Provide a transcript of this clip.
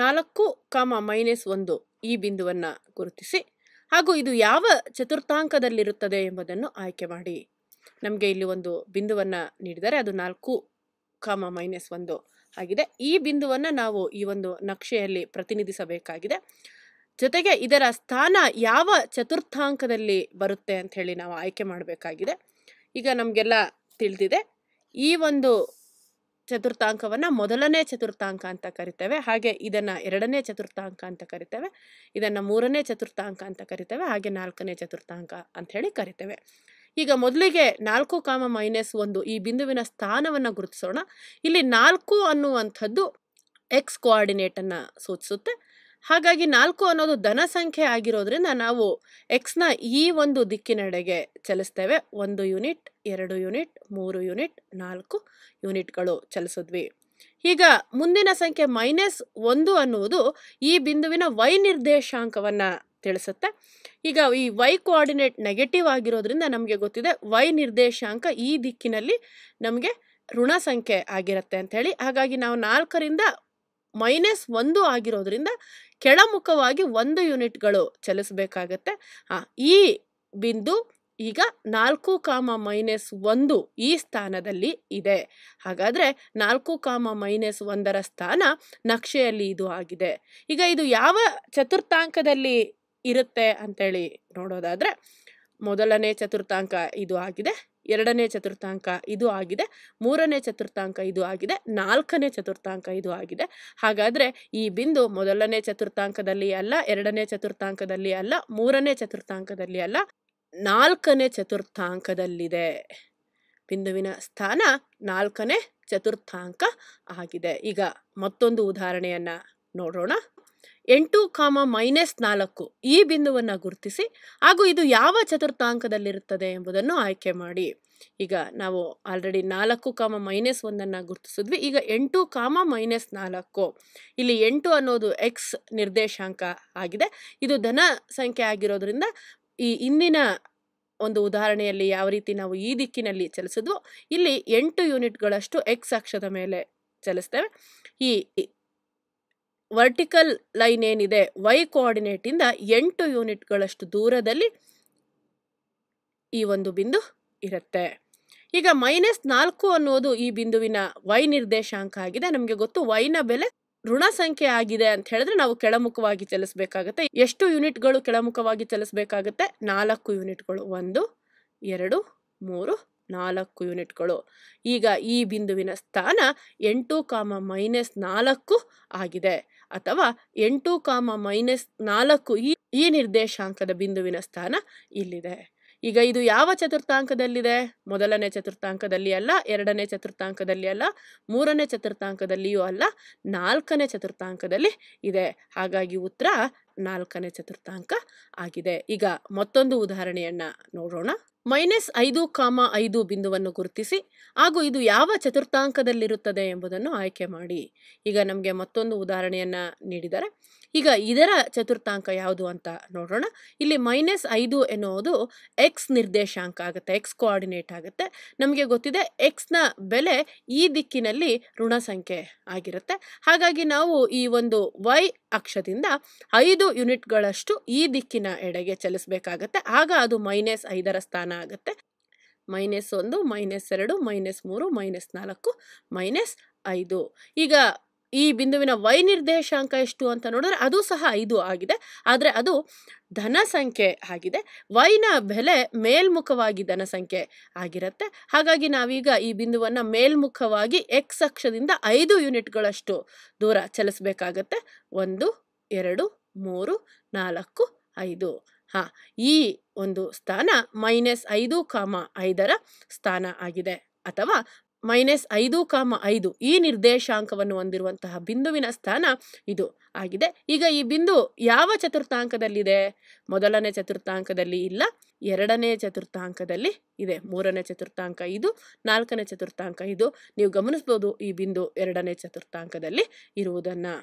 ನಾಲ್ಕು comma minus ಒಂದು ಈ ಬಿಂದುವನ್ನು ಗುರುತಿಸಿ ಹಾಗೂ ಇದು ಯಾವ ಚತುರ್ಥಾಂಕದಲ್ಲಿರುತ್ತದೆ ಎಂಬುದನ್ನು ಆಯ್ಕೆ ಮಾಡಿ ನಮಗೆ ಇಲ್ಲಿ ಒಂದು ಬಿಂದುವನ್ನು ನೀಡಿದರೆ ಅದು ನಾಲ್ಕು ಕಾಮ ಮೈನಸ್ ಒಂದು ಆಗಿದೆ ಈ ಬಿಂದುವನ್ನು ನಾವು ಈ ಒಂದು ನಕ್ಷೆಯಲ್ಲಿ ಪ್ರತಿನಿಧಿಸಬೇಕಾಗಿದೆ ಜೊತೆಗೆ ಇದರ ಸ್ಥಾನ ಯಾವ ಚತುರ್ಥಾಂಕದಲ್ಲಿ ಬರುತ್ತೆ ಅಂತ ಹೇಳಿ ನಾವು ಆಯ್ಕೆ ಮಾಡಬೇಕಾಗಿದೆ ಈಗ ನಮಗೆಲ್ಲ ತಿಳಿದಿದೆ ಈ ಒಂದು ಚತುರ್ಥಾಂಕವನ್ನು ಮೊದಲನೇ ಚತುರ್ಥಾಂಕ ಅಂತ ಕರಿತೇವೆ ಹಾಗೆ ಇದನ್ನು ಎರಡನೇ ಚತುರ್ಥಾಂಕ ಅಂತ ಕರಿತೇವೆ ಇದನ್ನು ಮೂರನೇ ಚತುರ್ಥಾಂಕ ಅಂತ ಕರಿತೇವೆ ಹಾಗೆ ನಾಲ್ಕನೇ ಚತುರ್ಥಾಂಕ ಹೇಳಿ ಕರಿತೇವೆ ಈಗ ಮೊದಲಿಗೆ ನಾಲ್ಕು ಕಾಮ ಮೈನಸ್ ಒಂದು ಈ ಬಿಂದುವಿನ ಸ್ಥಾನವನ್ನು ಗುರುತಿಸೋಣ ಇಲ್ಲಿ ನಾಲ್ಕು ಅನ್ನುವಂಥದ್ದು ಎಕ್ಸ್ ಕೋಆರ್ಡಿನೇಟನ್ನು ಸೂಚಿಸುತ್ತೆ ಹಾಗಾಗಿ ನಾಲ್ಕು ಅನ್ನೋದು ಧನ ಸಂಖ್ಯೆ ಆಗಿರೋದ್ರಿಂದ ನಾವು ಎಕ್ಸ್ನ ಈ ಒಂದು ದಿಕ್ಕಿನೆಡೆಗೆ ಚಲಿಸ್ತೇವೆ ಒಂದು ಯೂನಿಟ್ ಎರಡು ಯೂನಿಟ್ ಮೂರು ಯೂನಿಟ್ ನಾಲ್ಕು ಯೂನಿಟ್ಗಳು ಚಲಿಸಿದ್ವಿ ಈಗ ಮುಂದಿನ ಸಂಖ್ಯೆ ಮೈನಸ್ ಒಂದು ಅನ್ನುವುದು ಈ ಬಿಂದುವಿನ ವೈ ನಿರ್ದೇಶಾಂಕವನ್ನು ತಿಳಿಸುತ್ತೆ ಈಗ ಈ ವೈ ಕೋಆರ್ಡಿನೇಟ್ ನೆಗೆಟಿವ್ ಆಗಿರೋದ್ರಿಂದ ನಮಗೆ ಗೊತ್ತಿದೆ ವೈ ನಿರ್ದೇಶಾಂಕ ಈ ದಿಕ್ಕಿನಲ್ಲಿ ನಮಗೆ ಋಣ ಸಂಖ್ಯೆ ಆಗಿರುತ್ತೆ ಅಂಥೇಳಿ ಹಾಗಾಗಿ ನಾವು ನಾಲ್ಕರಿಂದ ಮೈನಸ್ ಒಂದು ಆಗಿರೋದ್ರಿಂದ ಕೆಳಮುಖವಾಗಿ ಒಂದು ಯೂನಿಟ್ಗಳು ಚಲಿಸಬೇಕಾಗತ್ತೆ ಹಾ ಈ ಬಿಂದು ಈಗ ನಾಲ್ಕು ಕಾಮ ಮೈನಸ್ ಒಂದು ಈ ಸ್ಥಾನದಲ್ಲಿ ಇದೆ ಹಾಗಾದರೆ ನಾಲ್ಕು ಕಾಮ ಮೈನಸ್ ಒಂದರ ಸ್ಥಾನ ನಕ್ಷೆಯಲ್ಲಿ ಇದು ಆಗಿದೆ ಈಗ ಇದು ಯಾವ ಚತುರ್ಥಾಂಕದಲ್ಲಿ ಇರುತ್ತೆ ಅಂತೇಳಿ ನೋಡೋದಾದರೆ ಮೊದಲನೇ ಚತುರ್ಥಾಂಕ ಇದು ಆಗಿದೆ ಎರಡನೇ ಚತುರ್ಥಾಂಕ ಇದು ಆಗಿದೆ ಮೂರನೇ ಚತುರ್ಥಾಂಕ ಇದು ಆಗಿದೆ ನಾಲ್ಕನೇ ಚತುರ್ಥಾಂಕ ಇದು ಆಗಿದೆ ಹಾಗಾದರೆ ಈ ಬಿಂದು ಮೊದಲನೇ ಚತುರ್ಥಾಂಕದಲ್ಲಿ ಅಲ್ಲ ಎರಡನೇ ಚತುರ್ಥಾಂಕದಲ್ಲಿ ಅಲ್ಲ ಮೂರನೇ ಚತುರ್ಥಾಂಕದಲ್ಲಿ ಅಲ್ಲ ನಾಲ್ಕನೇ ಚತುರ್ಥಾಂಕದಲ್ಲಿದೆ ಬಿಂದುವಿನ ಸ್ಥಾನ ನಾಲ್ಕನೇ ಚತುರ್ಥಾಂಕ ಆಗಿದೆ ಈಗ ಮತ್ತೊಂದು ಉದಾಹರಣೆಯನ್ನು ನೋಡೋಣ ಎಂಟು ಕಾಮ ಮೈನಸ್ ನಾಲ್ಕು ಈ ಬಿಂದುವನ್ನು ಗುರುತಿಸಿ ಹಾಗೂ ಇದು ಯಾವ ಚತುರ್ಥಾಂಕದಲ್ಲಿರುತ್ತದೆ ಎಂಬುದನ್ನು ಆಯ್ಕೆ ಮಾಡಿ ಈಗ ನಾವು ಆಲ್ರೆಡಿ ನಾಲ್ಕು ಕಾಮ ಮೈನಸ್ ಒಂದನ್ನು ಗುರುತಿಸಿದ್ವಿ ಈಗ ಎಂಟು ಕಾಮ ಮೈನಸ್ ನಾಲ್ಕು ಇಲ್ಲಿ ಎಂಟು ಅನ್ನೋದು ಎಕ್ಸ್ ನಿರ್ದೇಶಾಂಕ ಆಗಿದೆ ಇದು ಧನ ಸಂಖ್ಯೆ ಆಗಿರೋದ್ರಿಂದ ಈ ಇಂದಿನ ಒಂದು ಉದಾಹರಣೆಯಲ್ಲಿ ಯಾವ ರೀತಿ ನಾವು ಈ ದಿಕ್ಕಿನಲ್ಲಿ ಚಲಿಸಿದ್ವೋ ಇಲ್ಲಿ ಎಂಟು ಯೂನಿಟ್ಗಳಷ್ಟು ಎಕ್ಸ್ ಅಕ್ಷದ ಮೇಲೆ ಚಲಿಸ್ತೇವೆ ಈ ವರ್ಟಿಕಲ್ ಲೈನ್ ಏನಿದೆ ವೈ ಕೋಆರ್ಡಿನೇಟಿಂದ ಎಂಟು ಯೂನಿಟ್ಗಳಷ್ಟು ದೂರದಲ್ಲಿ ಈ ಒಂದು ಬಿಂದು ಇರುತ್ತೆ ಈಗ ಮೈನಸ್ ನಾಲ್ಕು ಅನ್ನೋದು ಈ ಬಿಂದುವಿನ ವೈ ನಿರ್ದೇಶಾಂಕ ಆಗಿದೆ ನಮಗೆ ಗೊತ್ತು ವೈನ ಬೆಲೆ ಋಣ ಸಂಖ್ಯೆ ಆಗಿದೆ ಅಂತ ಹೇಳಿದ್ರೆ ನಾವು ಕೆಳಮುಖವಾಗಿ ಚಲಿಸಬೇಕಾಗುತ್ತೆ ಎಷ್ಟು ಯೂನಿಟ್ಗಳು ಕೆಳಮುಖವಾಗಿ ಚಲಿಸಬೇಕಾಗತ್ತೆ ನಾಲ್ಕು ಯೂನಿಟ್ಗಳು ಒಂದು ಎರಡು ಮೂರು ನಾಲ್ಕು ಯೂನಿಟ್ಗಳು ಈಗ ಈ ಬಿಂದುವಿನ ಸ್ಥಾನ ಎಂಟು ಕಾಮ ಮೈನಸ್ ನಾಲ್ಕು ಆಗಿದೆ ಅಥವಾ ಎಂಟು ಕಾಮ ಮೈನಸ್ ನಾಲ್ಕು ಈ ಈ ನಿರ್ದೇಶಾಂಕದ ಬಿಂದುವಿನ ಸ್ಥಾನ ಇಲ್ಲಿದೆ ಈಗ ಇದು ಯಾವ ಚತುರ್ಥಾಂಕದಲ್ಲಿದೆ ಮೊದಲನೇ ಚತುರ್ಥಾಂಕದಲ್ಲಿ ಅಲ್ಲ ಎರಡನೇ ಚತುರ್ಥಾಂಕದಲ್ಲಿ ಅಲ್ಲ ಮೂರನೇ ಚತುರ್ಥಾಂಕದಲ್ಲಿಯೂ ಅಲ್ಲ ನಾಲ್ಕನೇ ಚತುರ್ಥಾಂಕದಲ್ಲಿ ಇದೆ ಹಾಗಾಗಿ ಉತ್ತರ ನಾಲ್ಕನೇ ಚತುರ್ಥಾಂಕ ಆಗಿದೆ ಈಗ ಮತ್ತೊಂದು ಉದಾಹರಣೆಯನ್ನ ನೋಡೋಣ ಮೈನಸ್ ಐದು ಕಾಮ ಐದು ಬಿಂದುವನ್ನು ಗುರುತಿಸಿ ಹಾಗೂ ಇದು ಯಾವ ಚತುರ್ಥಾಂಕದಲ್ಲಿರುತ್ತದೆ ಎಂಬುದನ್ನು ಆಯ್ಕೆ ಮಾಡಿ ಈಗ ನಮಗೆ ಮತ್ತೊಂದು ಉದಾಹರಣೆಯನ್ನ ನೀಡಿದ್ದಾರೆ ಈಗ ಇದರ ಚತುರ್ಥಾಂಕ ಯಾವುದು ಅಂತ ನೋಡೋಣ ಇಲ್ಲಿ ಮೈನಸ್ ಐದು ಎನ್ನುವುದು ಎಕ್ಸ್ ನಿರ್ದೇಶಾಂಕ ಆಗುತ್ತೆ ಎಕ್ಸ್ ಕೋಆರ್ಡಿನೇಟ್ ಆಗುತ್ತೆ ನಮಗೆ ಗೊತ್ತಿದೆ ಎಕ್ಸ್ನ ಬೆಲೆ ಈ ದಿಕ್ಕಿನಲ್ಲಿ ಋಣ ಸಂಖ್ಯೆ ಆಗಿರುತ್ತೆ ಹಾಗಾಗಿ ನಾವು ಈ ಒಂದು ವೈ ಅಕ್ಷದಿಂದ ಐದು ಯೂನಿಟ್ಗಳಷ್ಟು ಈ ದಿಕ್ಕಿನ ಎಡೆಗೆ ಚಲಿಸಬೇಕಾಗತ್ತೆ ಆಗ ಅದು ಮೈನಸ್ ಐದರ ಸ್ಥಾನ ಆಗುತ್ತೆ ಮೈನಸ್ ಒಂದು ಮೈನಸ್ ಎರಡು ಮೈನಸ್ ಮೂರು ಮೈನಸ್ ನಾಲ್ಕು ಮೈನಸ್ ಐದು ಈಗ ಈ ಬಿಂದುವಿನ ವೈ ನಿರ್ದೇಶಾಂಕ ಎಷ್ಟು ಅಂತ ನೋಡಿದ್ರೆ ಅದು ಸಹ ಐದು ಆಗಿದೆ ಆದರೆ ಅದು ಧನ ಸಂಖ್ಯೆ ಆಗಿದೆ ವೈನ ಬೆಲೆ ಮೇಲ್ಮುಖವಾಗಿ ಧನ ಸಂಖ್ಯೆ ಆಗಿರುತ್ತೆ ಹಾಗಾಗಿ ನಾವೀಗ ಈ ಬಿಂದುವನ್ನು ಮೇಲ್ಮುಖವಾಗಿ ಎಕ್ಸ್ ಅಕ್ಷದಿಂದ ಐದು ಯೂನಿಟ್ಗಳಷ್ಟು ದೂರ ಚಲಿಸಬೇಕಾಗತ್ತೆ ಒಂದು ಎರಡು ಮೂರು ನಾಲ್ಕು ಐದು ಹಾಂ ಈ ಒಂದು ಸ್ಥಾನ ಮೈನಸ್ ಐದು ಕಾಮ ಐದರ ಸ್ಥಾನ ಆಗಿದೆ ಅಥವಾ ಮೈನಸ್ ಐದು ಕಾಮ ಐದು ಈ ನಿರ್ದೇಶಾಂಕವನ್ನು ಹೊಂದಿರುವಂತಹ ಬಿಂದುವಿನ ಸ್ಥಾನ ಇದು ಆಗಿದೆ ಈಗ ಈ ಬಿಂದು ಯಾವ ಚತುರ್ಥಾಂಕದಲ್ಲಿದೆ ಮೊದಲನೇ ಚತುರ್ಥಾಂಕದಲ್ಲಿ ಇಲ್ಲ ಎರಡನೇ ಚತುರ್ಥಾಂಕದಲ್ಲಿ ಇದೆ ಮೂರನೇ ಚತುರ್ಥಾಂಕ ಇದು ನಾಲ್ಕನೇ ಚತುರ್ಥಾಂಕ ಇದು ನೀವು ಗಮನಿಸ್ಬೋದು ಈ ಬಿಂದು ಎರಡನೇ ಚತುರ್ಥಾಂಕದಲ್ಲಿ ಇರುವುದನ್ನು